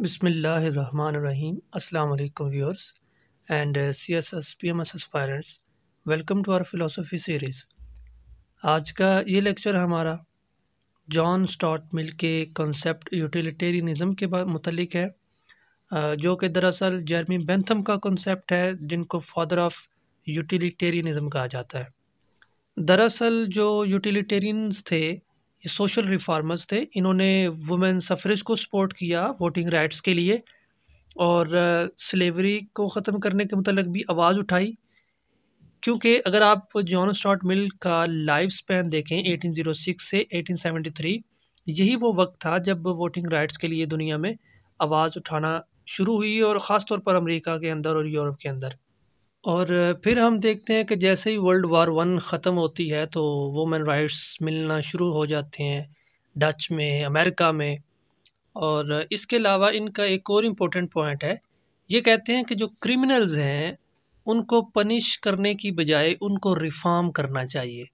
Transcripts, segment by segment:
And C S S P M S aspirants. Welcome to our philosophy series आज का ये lecture हमारा John स्टॉट मिल के कॉन्सेप्ट यूटिलिटेरियनिज़म के मतलब है uh, जो कि दरअसल जर्मी बेंथम का कॉन्सेप्ट है जिनको फादर ऑफ यूटिलिटेरियनिज़म कहा जाता है दरअसल जो यूटिलिटेरियंस थे ये सोशल रिफॉर्मर्स थे इन्होंने वुमेन सफरेज को सपोर्ट किया वोटिंग राइट्स के लिए और स्लेवरी को ख़त्म करने के मतलब भी आवाज़ उठाई क्योंकि अगर आप जॉन स्टॉट मिल का लाइफ स्पैन देखें 1806 से 1873 यही वो वक्त था जब वोटिंग राइट्स के लिए दुनिया में आवाज़ उठाना शुरू हुई और ख़ास तौर पर अमेरिका के अंदर और यूरोप के अंदर और फिर हम देखते हैं कि जैसे ही वर्ल्ड वार वन ख़त्म होती है तो वुमेन राइट्स मिलना शुरू हो जाते हैं डच में अमेरिका में और इसके अलावा इनका एक और इम्पोर्टेंट पॉइंट है ये कहते हैं कि जो क्रिमिनल्स हैं उनको पनिश करने की बजाय उनको रिफॉर्म करना चाहिए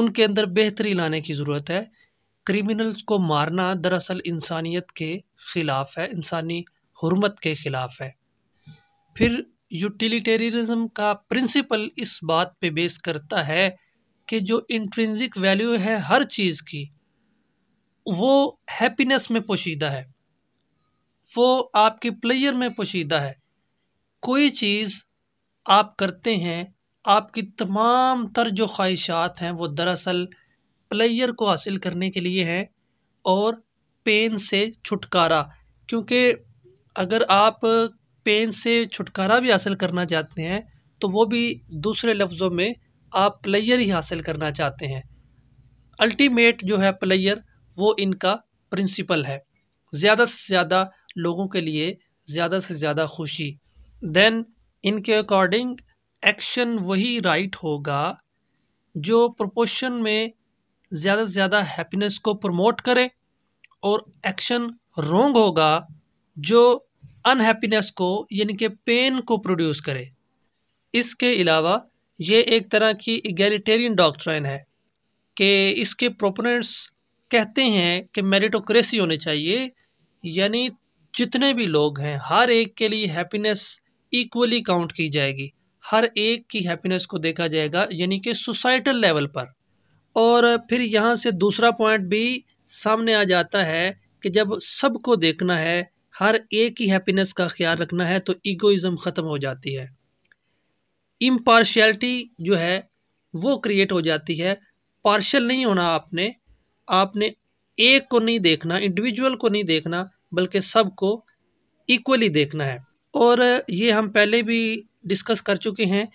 उनके अंदर बेहतरी लाने की ज़रूरत है क्रिमिनल्स को मारना दरअसल इंसानियत के ख़िलाफ़ है इंसानी हरमत के ख़िलाफ़ है फिर यूटिलिटेरिज्म का प्रिंसिपल इस बात पे बेस करता है कि जो इंट्रेंसिक वैल्यू है हर चीज़ की वो हैप्पीनेस में पोशीदा है वो आपके प्लेयर में पोशीदा है कोई चीज़ आप करते हैं आपकी तमाम तर जो ख्वाहिशात हैं वो दरअसल प्लेयर को हासिल करने के लिए हैं और पेन से छुटकारा क्योंकि अगर आप पेन से छुटकारा भी हासिल करना चाहते हैं तो वो भी दूसरे लफ्ज़ों में आप प्लेयर ही हासिल करना चाहते हैं अल्टीमेट जो है प्लेयर वो इनका प्रिंसिपल है ज़्यादा से ज़्यादा लोगों के लिए ज़्यादा से ज़्यादा खुशी देन इनके अकॉर्डिंग एक्शन वही राइट होगा जो प्रोपोर्शन में ज़्यादा से ज़्यादा हैप्पीनेस को प्रमोट करे और एक्शन रोंग होगा जो अनहैप्पीनेस को यानी कि पेन को प्रोड्यूस करे इसके अलावा ये एक तरह की इगैलिटेरियन डॉक्ट्राइन है कि इसके प्रोपोनेंट्स कहते हैं कि मेरिटोक्रेसी होनी चाहिए यानी जितने भी लोग हैं हर एक के लिए हैप्पीनेस इक्वली काउंट की जाएगी हर एक की हैप्पीनेस को देखा जाएगा यानी कि सोसाइटल लेवल पर और फिर यहाँ से दूसरा पॉइंट भी सामने आ जाता है कि जब सबको देखना है हर एक ही हैप्पीनेस का ख्याल रखना है तो ईगोइज़म ख़त्म हो जाती है इम्पार्शलिटी जो है वो क्रिएट हो जाती है पार्शल नहीं होना आपने आपने एक को नहीं देखना इंडिविजुअल को नहीं देखना बल्कि सबको इक्वली देखना है और ये हम पहले भी डिस्कस कर चुके हैं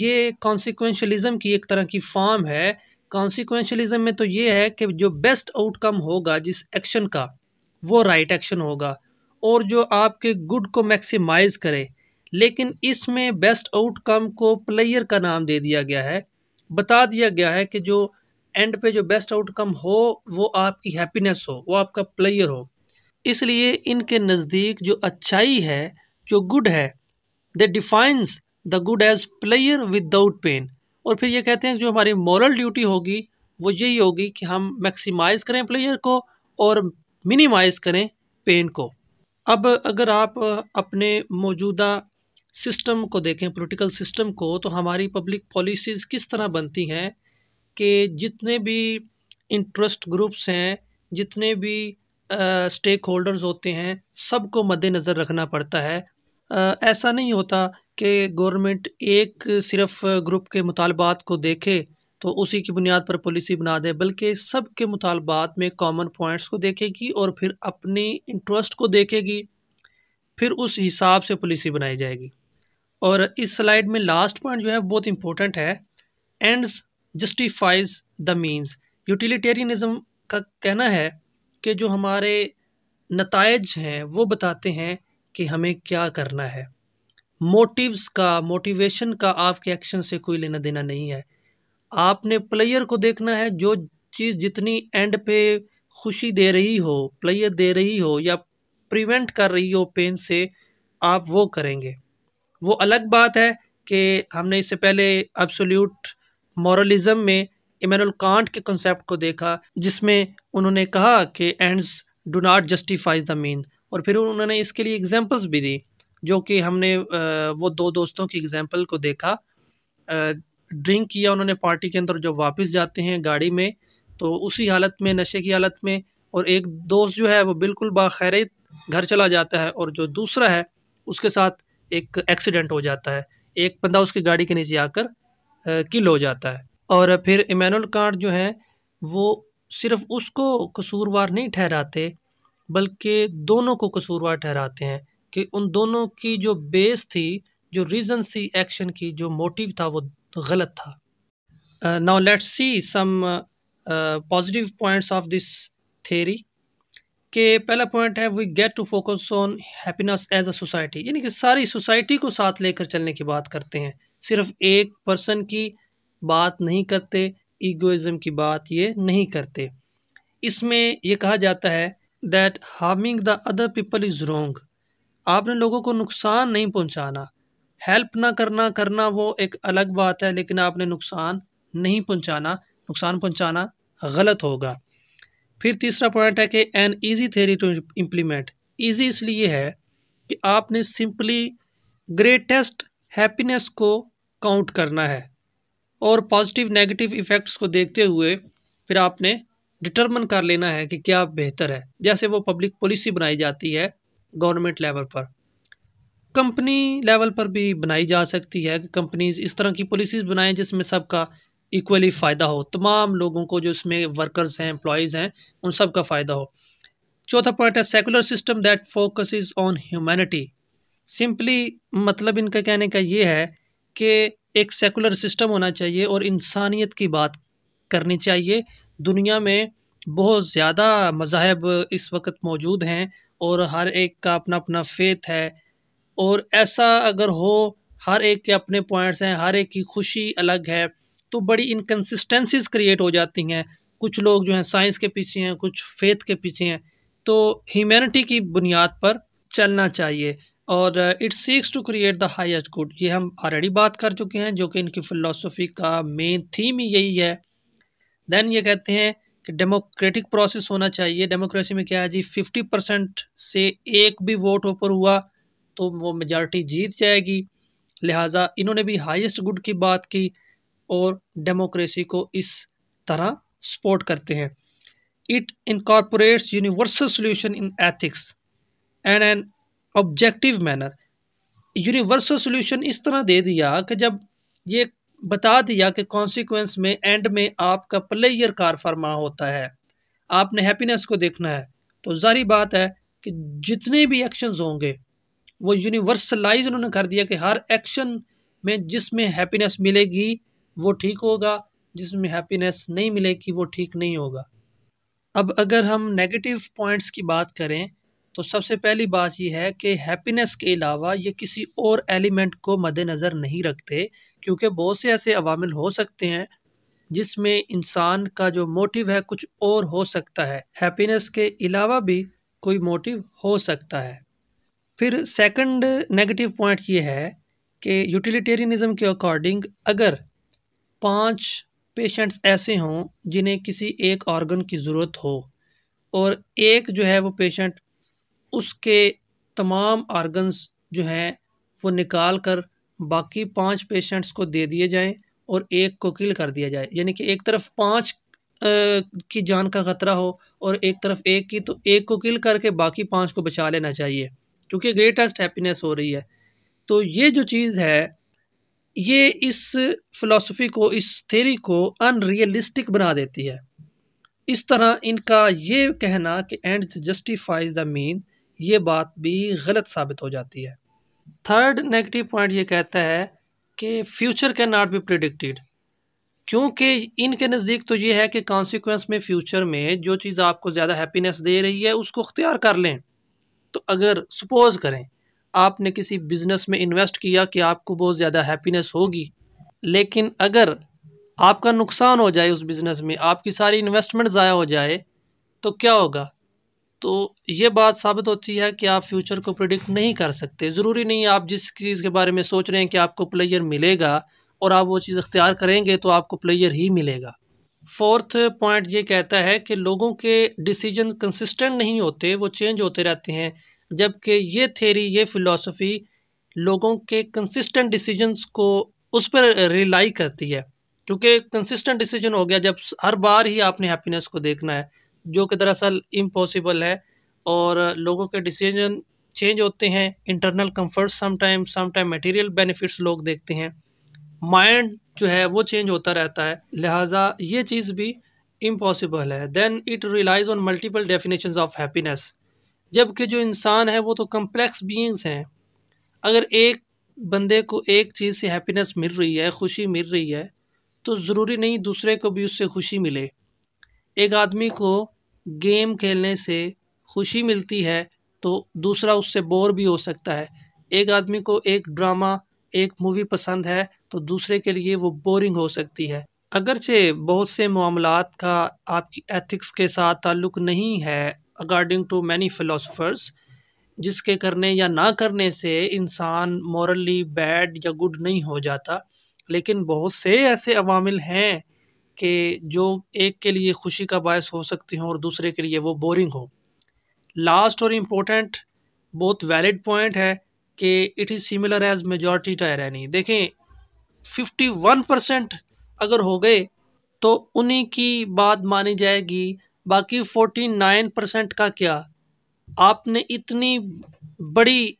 ये कॉन्सिक्वेंशलिज़म की एक तरह की फॉर्म है कॉन्सिक्वेंशलिज़म में तो ये है कि जो बेस्ट आउटकम होगा जिस एक्शन का वो राइट right एक्शन होगा और जो आपके गुड को मैक्सिमाइज़ करे लेकिन इसमें बेस्ट आउटकम को प्लेयर का नाम दे दिया गया है बता दिया गया है कि जो एंड पे जो बेस्ट आउटकम हो वो आपकी हैप्पीनेस हो वो आपका प्लेयर हो इसलिए इनके नज़दीक जो अच्छाई है जो गुड है they defines the good as pleasure without pain और फिर ये कहते हैं जो हमारी मॉरल ड्यूटी होगी वो यही होगी कि हम मैक्सिमाइज़ करें प्लेयर को और मिनिमाइज़ करें पेन को अब अगर आप अपने मौजूदा सिस्टम को देखें पॉलिटिकल सिस्टम को तो हमारी पब्लिक पॉलिसीज़ किस तरह बनती हैं कि जितने भी इंटरेस्ट ग्रुप्स हैं जितने भी स्टेक होल्डर्स होते हैं सबको मद्देनज़र रखना पड़ता है आ, ऐसा नहीं होता कि गवर्नमेंट एक सिर्फ ग्रुप के मुतालबात को देखे तो उसी की बुनियाद पर पॉलिसी बना दें बल्कि सब के मुतालबात में कॉमन पॉइंट्स को देखेगी और फिर अपनी इंटरेस्ट को देखेगी फिर उस हिसाब से पॉलिसी बनाई जाएगी और इस स्लाइड में लास्ट पॉइंट जो है बहुत इंपॉर्टेंट है ends justifies the means utilitarianism का कहना है कि जो हमारे नतज हैं वो बताते हैं कि हमें क्या करना है मोटिव्स का मोटिवेशन का आपके एक्शन से कोई लेना देना नहीं है आपने प्लेयर को देखना है जो चीज़ जितनी एंड पे खुशी दे रही हो प्लेयर दे रही हो या प्रिवेंट कर रही हो पेन से आप वो करेंगे वो अलग बात है कि हमने इससे पहले एब्सोल्यूट मॉरलिज़म में इमेनुल कांट के कंसेप्ट को देखा जिसमें उन्होंने कहा कि ends do not justifies the mean और फिर उन्होंने इसके लिए एग्जांपल्स भी दी जो कि हमने वो दो दोस्तों की एग्जांपल को देखा ड्रिंक किया उन्होंने पार्टी के अंदर जब वापस जाते हैं गाड़ी में तो उसी हालत में नशे की हालत में और एक दोस्त जो है वो बिल्कुल बाखैर घर चला जाता है और जो दूसरा है उसके साथ एक एक्सीडेंट हो जाता है एक बंदा उसकी गाड़ी के नीचे आकर किल हो जाता है और फिर इमानुल कांट जो हैं वो सिर्फ उसको कसूरवार नहीं ठहराते बल्कि दोनों को कसूरवार ठहराते हैं कि उन दोनों की जो बेस थी जो रीज़न सी एक्शन की जो मोटिव था वो गलत था now let's see some positive points of this theory के पहला पॉइंट है we get to focus on happiness as a society यानी कि सारी सोसाइटी को साथ लेकर चलने की बात करते हैं सिर्फ एक पर्सन की बात नहीं करते ईगोइज्म की बात ये नहीं करते इसमें यह कहा जाता है that harming the other people is wrong आपने लोगों को नुकसान नहीं पहुंचाना हेल्प ना करना करना वो एक अलग बात है लेकिन आपने नुकसान नहीं पहुंचाना नुकसान पहुंचाना गलत होगा फिर तीसरा पॉइंट है कि an easy theory to implement easy इसलिए है कि आपने सिंपली ग्रेटेस्ट हैप्पीनेस को काउंट करना है और पॉजिटिव नेगेटिव इफ़ेक्ट्स को देखते हुए फिर आपने डिटर्मन कर लेना है कि क्या बेहतर है जैसे वो पब्लिक पॉलिसी बनाई जाती है गवर्नमेंट लेवल पर कंपनी लेवल पर भी बनाई जा सकती है कि कंपनीज इस तरह की पॉलिसीज़ बनाएं जिसमें सबका इक्वली फ़ायदा हो तमाम लोगों को जो इसमें वर्कर्स हैं एम्प्लॉज़ हैं उन सब का फ़ायदा हो चौथा पॉइंट है secular system that focus on humanity simply मतलब इनका कहने का ये है कि एक सेकुलर सिस्टम होना चाहिए और इंसानियत की बात करनी चाहिए दुनिया में बहुत ज़्यादा मज़ाहब इस वक्त मौजूद हैं और हर एक का अपना अपना फेथ है और ऐसा अगर हो हर एक के अपने पॉइंट्स हैं हर एक की खुशी अलग है तो बड़ी इनकन्सिस्टेंसीज क्रिएट हो जाती हैं कुछ लोग जो हैं साइंस के पीछे हैं कुछ फेथ के पीछे हैं तो ह्यूमैनिटी की बुनियाद पर चलना चाहिए और it seeks to create the highest good ये हम ऑलरेडी बात कर चुके हैं जो कि इनकी फ़िलासफ़ी का मेन थीम ही यही है देन ये कहते हैं कि डेमोक्रेटिक प्रोसेस होना चाहिए डेमोक्रेसी में क्या है जी फिफ्टी परसेंट से एक भी वोट ऊपर हुआ तो वो मेजॉरिटी जीत जाएगी लिहाजा इन्होंने भी हाईएस्ट गुड की बात की और डेमोक्रेसी को इस तरह सपोर्ट करते हैं it incorporates universal solution in ethics and an objective manner universal solution इस तरह दे दिया कि जब ये बता दिया कि कॉन्सिक्वेंस में एंड में आपका प्लेयर कार फरमा होता है आपने हैप्पीनेस को देखना है तो जारी बात है कि जितने भी एक्शंस होंगे वो यूनिवर्सलाइज उन्होंने कर दिया कि हर एक्शन में जिसमें हैप्पीनेस मिलेगी वो ठीक होगा जिसमें हैप्पीनेस नहीं मिलेगी वो ठीक नहीं होगा अब अगर हम नेगेटिव पॉइंट्स की बात करें तो सबसे पहली बात यह है कि हैप्पीनेस के अलावा ये किसी और एलिमेंट को मद्देनज़र नहीं रखते क्योंकि बहुत से ऐसे अवामिल हो सकते हैं जिसमें इंसान का जो मोटिव है कुछ और हो सकता है हैप्पीनेस के अलावा भी कोई मोटिव हो सकता है फिर सेकंड नेगेटिव पॉइंट ये है कि यूटिलिटेरियनिज्म के अकॉर्डिंग अगर पांच पेशेंट्स ऐसे हों जिन्हें किसी एक ऑर्गन की ज़रूरत हो और एक जो है वो पेशेंट उसके तमाम ऑर्गन्स जो हैं वो निकाल कर बाकी पांच पेशेंट्स को दे दिए जाएं और एक को किल कर दिया जाए यानी कि एक तरफ पांच की जान का ख़तरा हो और एक तरफ एक की तो एक को किल करके बाकी पांच को बचा लेना चाहिए क्योंकि ग्रेटेस्ट हैप्पीनेस हो रही है तो ये जो चीज़ है ये इस फिलॉसफी को इस थेरी को अनरियलिस्टिक बना देती है इस तरह इनका ये कहना कि एंड जस्टिफाइज द मीन ये बात भी गलत साबित हो जाती है थर्ड नेगेटिव पॉइंट ये कहता है कि future can not be predicted क्योंकि इनके नज़दीक तो ये है कि कॉन्सिक्वेंस में फ्यूचर में जो चीज़ आपको ज़्यादा हैप्पीनेस दे रही है उसको अख्तियार कर लें तो अगर सपोज़ करें आपने किसी बिज़नेस में इन्वेस्ट किया कि आपको बहुत ज़्यादा हैप्पीनेस होगी लेकिन अगर आपका नुकसान हो जाए उस बिज़नेस में आपकी सारी इन्वेस्टमेंट ज़ाया हो जाए तो क्या होगा तो ये बात साबित होती है कि आप फ्यूचर को प्रिडिक्ट नहीं कर सकते ज़रूरी नहीं आप जिस चीज़ के बारे में सोच रहे हैं कि आपको प्लेयर मिलेगा और आप वो चीज़ अख्तियार करेंगे तो आपको प्लेयर ही मिलेगा फोर्थ पॉइंट ये कहता है कि लोगों के डिसीजन कंसिस्टेंट नहीं होते वो चेंज होते रहते हैं जबकि ये थेरी ये फिलोसफी लोगों के कंसिस्टेंट डिसीजंस को उस पर रिलाई करती है क्योंकि कंसिस्टेंट डिसीजन हो गया जब हर बार ही आपने हैप्पीनेस को देखना है जो कि दरअसल इम्पॉसिबल है और लोगों के डिसीजन चेंज होते हैं internal comforts sometime sometime material benefits लोग देखते हैं माइंड जो है वो चेंज होता रहता है लिहाजा ये चीज़ भी इम्पॉसिबल है then it relies on multiple definition of happiness जबकि जो इंसान है वो तो कम्प्लेक्स बींग्स हैं अगर एक बंदे को एक चीज़ से हैप्पीनेस मिल रही है खुशी मिल रही है तो ज़रूरी नहीं दूसरे को भी उससे खुशी मिले एक आदमी को गेम खेलने से खुशी मिलती है तो दूसरा उससे बोर भी हो सकता है एक आदमी को एक ड्रामा एक मूवी पसंद है तो दूसरे के लिए वो बोरिंग हो सकती है अगरचे बहुत से मामला का आपकी एथिक्स के साथ ताल्लुक़ नहीं है अकॉर्डिंग टू मैनी फ़िलासफ़र्स जिसके करने या ना करने से इंसान मॉरली बैड या गुड नहीं हो जाता लेकिन बहुत से ऐसे अवामिल हैं कि जो एक के लिए खुशी का बायस हो सकते हों और दूसरे के लिए वो बोरिंग हो लास्ट और इम्पोर्टेंट बहुत वैलिड पॉइंट है कि it is similar as majority tyranny देखें 51 परसेंट अगर हो गए तो उन्हीं की बात मानी जाएगी बाकी 49 परसेंट का क्या आपने इतनी बड़ी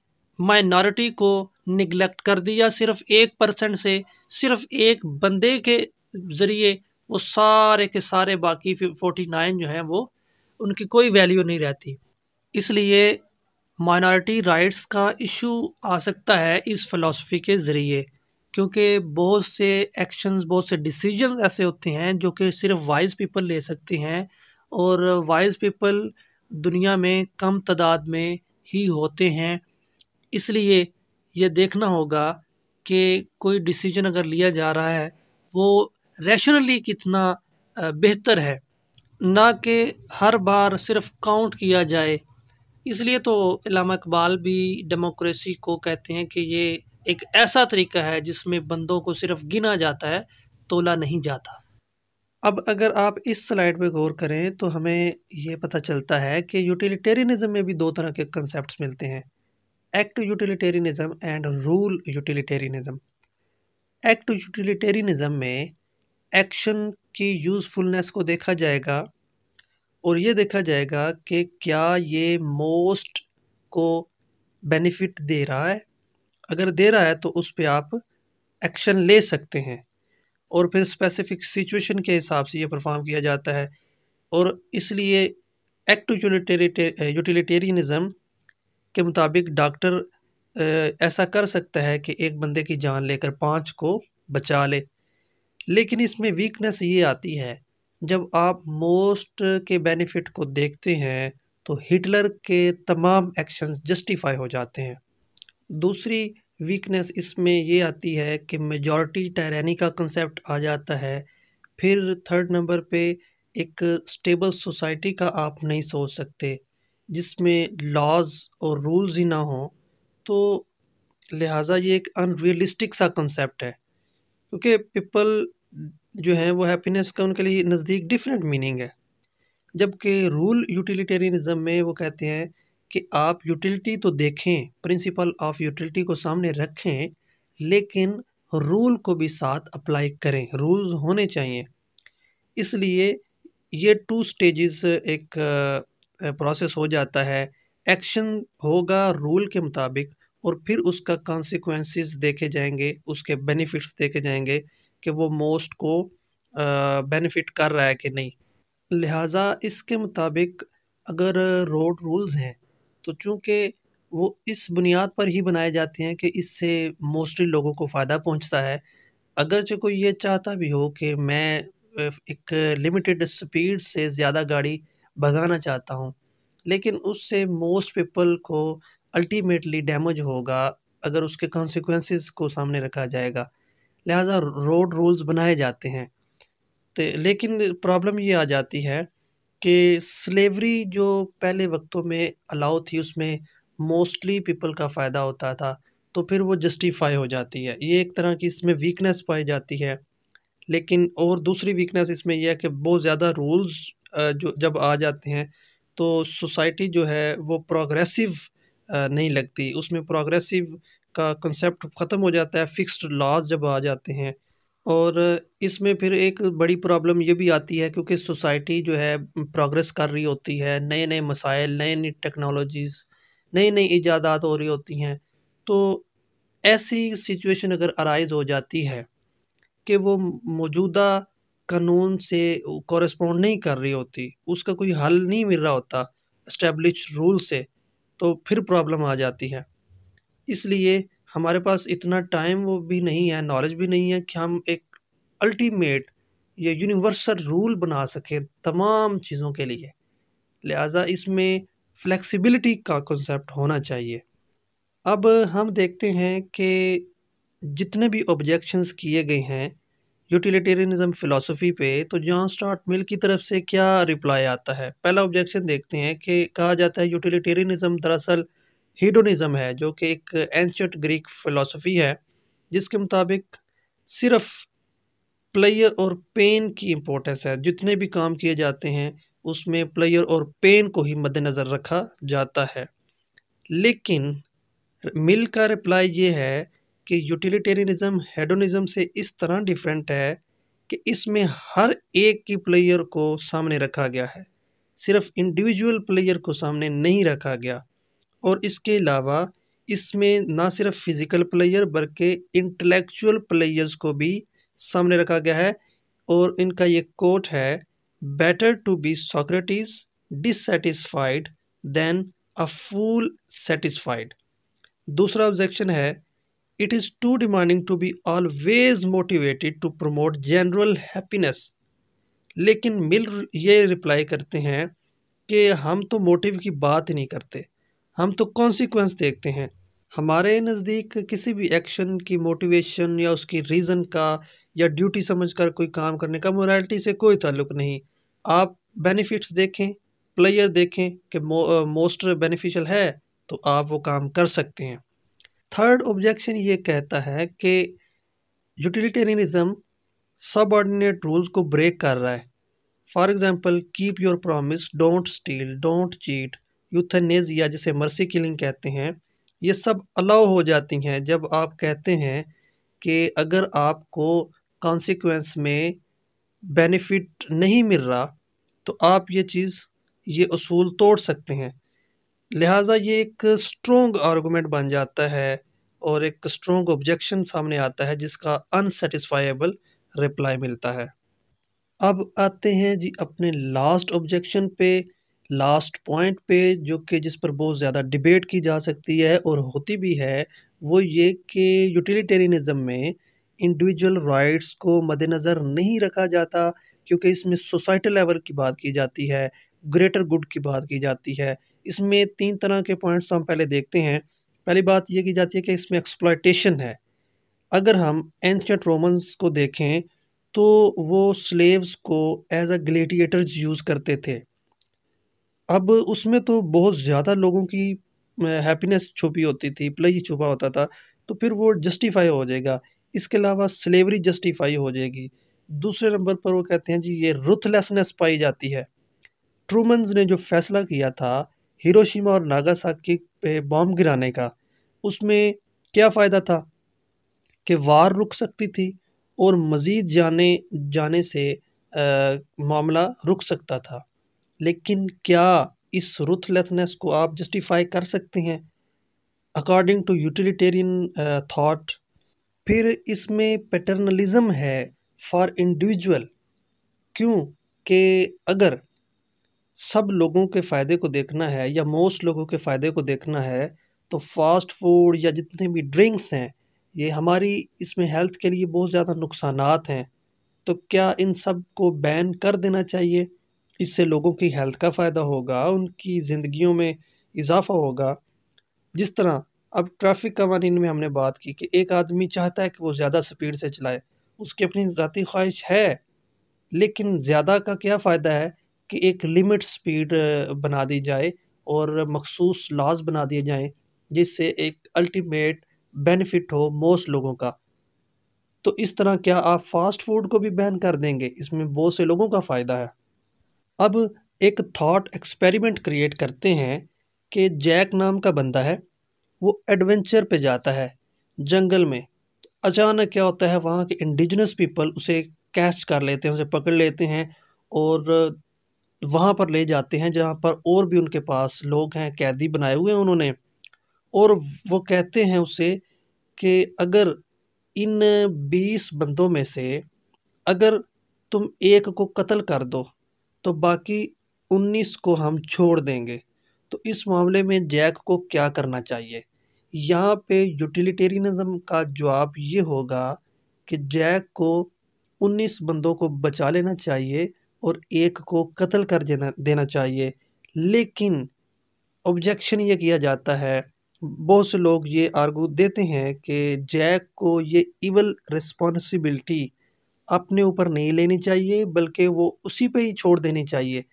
माइनॉरिटी को निगलेक्ट कर दिया सिर्फ एक परसेंट से सिर्फ एक बंदे के ज़रिए वो सारे के सारे बाकी फोर्टी नाइन जो हैं वो उनकी कोई वैल्यू नहीं रहती इसलिए माइनॉरिटी राइट्स का इशू आ सकता है इस फ़िलासफ़ी के ज़रिए क्योंकि बहुत से एक्शंस बहुत से डिसीजन ऐसे होते हैं जो कि सिर्फ वाइज पीपल ले सकते हैं और वाइज पीपल दुनिया में कम तादाद में ही होते हैं इसलिए यह देखना होगा कि कोई डिसीजन अगर लिया जा रहा है वो रैशनली कितना बेहतर है ना कि हर बार सिर्फ काउंट किया जाए इसलिए तो इलामा इकबाल भी डेमोक्रेसी को कहते हैं कि ये एक ऐसा तरीका है जिसमें बंदों को सिर्फ गिना जाता है तोला नहीं जाता अब अगर आप इस स्लाइड पे गौर करें तो हमें यह पता चलता है कि यूटिलिटेरियनिज्म में भी दो तरह के कंसेप्ट मिलते हैं act utilitarianism and rule utilitarianism act utilitarianism में एक्शन की यूज़फुलनेस को देखा जाएगा और ये देखा जाएगा कि क्या ये मोस्ट को बेनिफिट दे रहा है अगर दे रहा है तो उस पर आप एक्शन ले सकते हैं और फिर स्पेसिफिक सिचुएशन के हिसाब से ये परफॉर्म किया जाता है और इसलिए एक्ट यूटिलिटेरियनिज़म के मुताबिक डॉक्टर ऐसा कर सकता है कि एक बंदे की जान लेकर पाँच को बचा ले लेकिन इसमें वीकनेस ये आती है जब आप मोस्ट के बेनिफिट को देखते हैं तो हिटलर के तमाम एक्शंस जस्टिफाई हो जाते हैं दूसरी वीकनेस इसमें ये आती है कि मेजॉरिटी टैरानी का कंसेप्ट आ जाता है फिर थर्ड नंबर पे एक स्टेबल सोसाइटी का आप नहीं सोच सकते जिसमें लॉज और रूल्स ही ना हो तो लिहाजा ये एक अनरियलिस्टिक सा कंसेप्ट है क्योंकि पीपल जो हैं वो हैप्पीनेस का उनके लिए नज़दीक डिफरेंट मीनिंग है जबकि रूल यूटिलिटेरियनिज्म में वो कहते हैं कि आप यूटिलिटी तो देखें प्रिंसिपल ऑफ यूटिलिटी को सामने रखें लेकिन रूल को भी साथ अप्लाई करें रूल्स होने चाहिए इसलिए ये टू स्टेजेस एक प्रोसेस हो जाता है एक्शन होगा रूल के मुताबिक और फिर उसका कॉन्सिक्वेंसेस देखे जाएंगे उसके बेनिफिट्स देखे जाएंगे कि वो मोस्ट को बेनिफिट कर रहा है कि नहीं लिहाजा इसके मुताबिक अगर रोड रूल्स हैं तो चूँकि वो इस बुनियाद पर ही बनाए जाते हैं कि इससे मोस्टली लोगों को फ़ायदा पहुँचता है अगरचे कोई ये चाहता भी हो कि मैं एक लिमिटेड स्पीड से ज़्यादा गाड़ी भगाना चाहता हूँ लेकिन उससे मोस्ट पीपल को अल्टीमेटली डैमेज होगा अगर उसके कॉन्सिक्वेंसेस को सामने रखा जाएगा लिहाजा रोड रूल्स बनाए जाते हैं तो लेकिन प्रॉब्लम ये आ जाती है कि स्लेवरी जो पहले वक्तों में अलाउ थी उसमें मोस्टली पीपल का फ़ायदा होता था तो फिर वो जस्टिफाई हो जाती है ये एक तरह की इसमें वीकनेस पाई जाती है लेकिन और दूसरी वीकनेस इसमें यह है कि बहुत ज़्यादा रूल्स जो जब आ जाते हैं तो सोसाइटी जो है वो प्रोग्रेसिव नहीं लगती उसमें प्रोग्रेसिव का कंसेप्ट ख़त्म हो जाता है फिक्स्ड लॉज जब आ जाते हैं और इसमें फिर एक बड़ी प्रॉब्लम ये भी आती है क्योंकि सोसाइटी जो है प्रोग्रेस कर रही होती है नए नए मसाइल नए नई टेक्नोलॉजीज़ नई नई इजादात हो रही होती हैं तो ऐसी सिचुएशन अगर अराइज़ हो जाती है कि वो मौजूदा कानून से कॉरेस्पॉन्ड नहीं कर रही होती उसका कोई हल नहीं मिल रहा होता इस्टेब्लिश रूल से तो फिर प्रॉब्लम आ जाती है इसलिए हमारे पास इतना टाइम वो भी नहीं है नॉलेज भी नहीं है कि हम एक अल्टीमेट या यूनिवर्सल रूल बना सकें तमाम चीज़ों के लिए लिहाजा इसमें फ्लेक्सिबिलिटी का कॉन्सेप्ट होना चाहिए अब हम देखते हैं कि जितने भी ऑब्जेक्शंस किए गए हैं यूटिलिटेरियनिज्म फ़िलासफ़ी पे तो जॉन स्टार्ट मिल की तरफ से क्या रिप्लाई आता है पहला ऑब्जेक्शन देखते हैं कि कहा जाता है यूटिलिटेरियनिज्म दरअसल हीडोनिज़म है जो कि एक एंशंट ग्रीक फ़िलासफ़ी है जिसके मुताबिक सिर्फ प्लेयर और पेन की इम्पोर्टेंस है जितने भी काम किए जाते हैं उसमें प्लेयर और पेन को ही मद्दनज़र रखा जाता है लेकिन मिल का रिप्लाई ये है कि यूटिलिटेरियनिज़म हेडोनिज़म से इस तरह डिफरेंट है कि इसमें हर एक की प्लेयर को सामने रखा गया है सिर्फ इंडिविजुअल प्लेयर को सामने नहीं रखा गया और इसके अलावा इसमें ना सिर्फ फिज़िकल प्लेयर बल्कि इंटेलेक्चुअल प्लेयर्स को भी सामने रखा गया है और इनका ये कोट है better to be Socrates dissatisfied than a fool satisfied दूसरा ऑब्जेक्शन है it is too demanding to be always motivated to promote general happiness लेकिन मिल ये रिप्लाई करते हैं कि हम तो मोटिव की बात ही नहीं करते हम तो कॉन्सिक्वेंस देखते हैं हमारे नज़दीक किसी भी एक्शन की मोटिवेशन या उसकी रीज़न का या ड्यूटी समझकर कोई काम करने का मोरालिटी से कोई ताल्लुक नहीं आप बेनिफिट्स देखें प्लेयर देखें कि मोस्ट बेनिफिशियल है तो आप वो काम कर सकते हैं थर्ड ऑब्जेक्शन ये कहता है कि सब सबऑर्डिनेट रूल्स को ब्रेक कर रहा है for example keep your promise don't steal don't cheat euthanasia जिसे मर्सी किलिंग कहते हैं ये सब अलाउ हो जाती हैं जब आप कहते हैं कि अगर आपको कॉन्सिक्वेंस में बेनिफिट नहीं मिल रहा तो आप ये चीज़ ये असूल तोड़ सकते हैं लिहाजा ये एक स्ट्रॉन्ग आर्गूमेंट बन जाता है और एक स्ट्रॉन्ग ऑब्जेक्शन सामने आता है जिसका अनसेटिस्फाइबल रिप्लाई मिलता है अब आते हैं जी अपने लास्ट ऑब्जेक्शन पे लास्ट पॉइंट पे जो कि जिस पर बहुत ज़्यादा डिबेट की जा सकती है और होती भी है वो ये कि यूटिलिटेरियनिज़म में इंडिविजुअल राइट्स को मद्नज़र नहीं रखा जाता क्योंकि इसमें सोसाइटी लेवल की बात की जाती है ग्रेटर गुड की बात की जाती है इसमें तीन तरह के पॉइंट्स तो हम पहले देखते हैं पहली बात यह की जाती है कि इसमें एक्सप्लाइटेशन है अगर हम एंशंट रोमन्स को देखें तो वो स्लेव्स को एज अ ग्लेटिएटर्स यूज़ करते थे अब उसमें तो बहुत ज़्यादा लोगों की हैप्पीनेस छुपी होती थी प्ले छुपा होता था तो फिर वो जस्टिफाई हो जाएगा इसके अलावा स्लेवरी जस्टिफाई हो जाएगी दूसरे नंबर पर वो कहते हैं जी ये रुथलेसनेस पाई जाती है ट्रूमन्स ने जो फैसला किया था हिरोशिमा और नागासाकी पे बॉम्ब गिराने का उसमें क्या फ़ायदा था कि वार रुक सकती थी और मज़ीद जाने जाने से मामला रुक सकता था लेकिन क्या इस रुथलेसनेस को आप जस्टिफाई कर सकते हैं अकॉर्डिंग टू यूटिलिटेरियन थाट फिर इसमें पैटर्नलिज्म है फॉर इंडिविजुअल क्यों कि अगर सब लोगों के फ़ायदे को देखना है या मोस्ट लोगों के फ़ायदे को देखना है तो फास्ट फूड या जितने भी ड्रिंक्स हैं ये हमारी इसमें हेल्थ के लिए बहुत ज़्यादा नुकसान हैं तो क्या इन सब को बैन कर देना चाहिए इससे लोगों की हेल्थ का फ़ायदा होगा उनकी ज़िंदगियों में इजाफ़ा होगा जिस तरह अब ट्रैफिक कवानीन में हमने बात की कि एक आदमी चाहता है कि वो ज़्यादा स्पीड से चलाए उसकी अपनी ज़ाती ख्वाहिश है लेकिन ज़्यादा का क्या फ़ायदा है कि एक लिमिट स्पीड बना दी जाए और मखसूस लाज बना दिए जाएँ जिससे एक अल्टीमेट बेनिफिट हो मोस्ट लोगों का तो इस तरह क्या आप फास्ट फूड को भी बैन कर देंगे इसमें बहुत से लोगों का फ़ायदा है अब एक थॉट एक्सपेरिमेंट क्रिएट करते हैं कि जैक नाम का बंदा है वो एडवेंचर पे जाता है जंगल में तो अचानक क्या होता है वहाँ के इंडिजनस पीपल उसे कैच कर लेते हैं उसे पकड़ लेते हैं और वहाँ पर ले जाते हैं जहाँ पर और भी उनके पास लोग हैं कैदी बनाए हुए हैं उन्होंने और वो कहते हैं उसे कि अगर इन बीस बंदों में से अगर तुम एक को कत्ल कर दो तो बाकी उन्नीस को हम छोड़ देंगे तो इस मामले में जैक को क्या करना चाहिए यहाँ पे यूटिलिटेरियनिज्म का जवाब ये होगा कि जैक को उन्नीस बंदों को बचा लेना चाहिए और एक को कत्ल कर देना देना चाहिए लेकिन ऑब्जेक्शन ये किया जाता है बहुत से लोग ये आर्गू देते हैं कि जैक को ये इवल रिस्पॉन्सिबिलिटी अपने ऊपर नहीं लेनी चाहिए बल्कि वो उसी पे ही छोड़ देनी चाहिए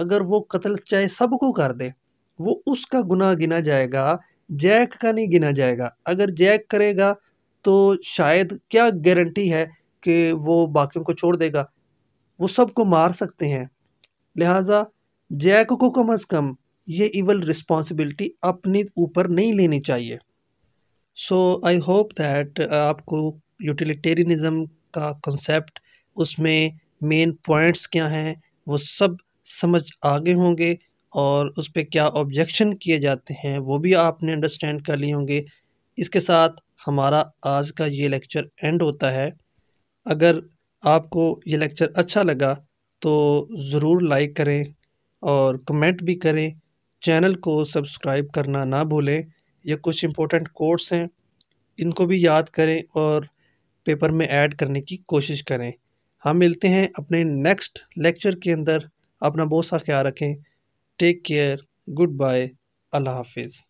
अगर वो कत्ल चाहे सबको कर दे वो उसका गुनाह गिना जाएगा जैक का नहीं गिना जाएगा अगर जैक करेगा तो शायद क्या गारंटी है कि वो बाकियों को छोड़ देगा वो सबको मार सकते हैं लिहाजा जैक को कम अज़ कम ये इवल रिस्पॉन्सिबिलिटी अपने ऊपर नहीं लेनी चाहिए सो आई होप दैट आपको यूटिलिटेरियनिज़म का कंसेप्ट उसमें मेन पॉइंट्स क्या हैं वो सब समझ आगे होंगे और उस पर क्या ऑब्जेक्शन किए जाते हैं वो भी आपने अंडरस्टैंड कर लिए होंगे इसके साथ हमारा आज का ये लेक्चर एंड होता है अगर आपको ये लेक्चर अच्छा लगा तो ज़रूर लाइक करें और कमेंट भी करें चैनल को सब्सक्राइब करना ना भूलें ये कुछ इम्पोर्टेंट कोर्स हैं इनको भी याद करें और पेपर में ऐड करने की कोशिश करें हम मिलते हैं अपने नेक्स्ट लेक्चर के अंदर अपना बहुत सा ख्याल रखें टेक केयर गुड बाय अल्लाह हाफिज़